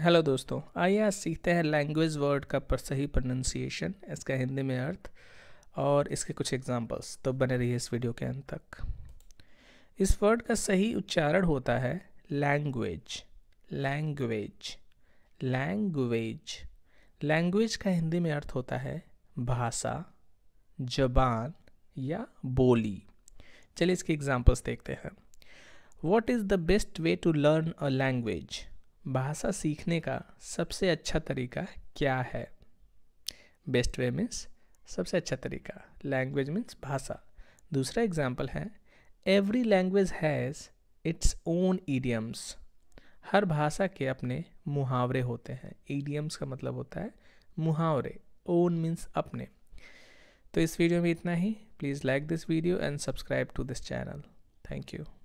hello दोस्तों आइए आज सीखते हैं लैंग्वेज वर्ड का पर सही प्रोनंसिएशन इसका हिंदी में अर्थ और इसके कुछ एग्जांपल्स तो बने रहिए इस वीडियो के अंत तक इस वर्ड का सही उच्चारण होता है लैंग्वेज लैंग्वेज लैंग्वेज लैंग्वेज का हिंदी में अर्थ होता है भाषा जबान या बोली चलिए इसके एग्जाम्पल्स देखते हैं what is the best way to learn a language भाषा सीखने का सबसे अच्छा तरीका क्या है बेस्ट वे मीन्स सबसे अच्छा तरीका लैंग्वेज मीन्स भाषा दूसरा एग्जाम्पल है every language has its own idioms हर भाषा के अपने मुहावरे होते हैं ईडियम्स का मतलब होता है मुहावरे ओन मीन्स अपने तो इस वीडियो में इतना ही please like this video and subscribe to this channel thank you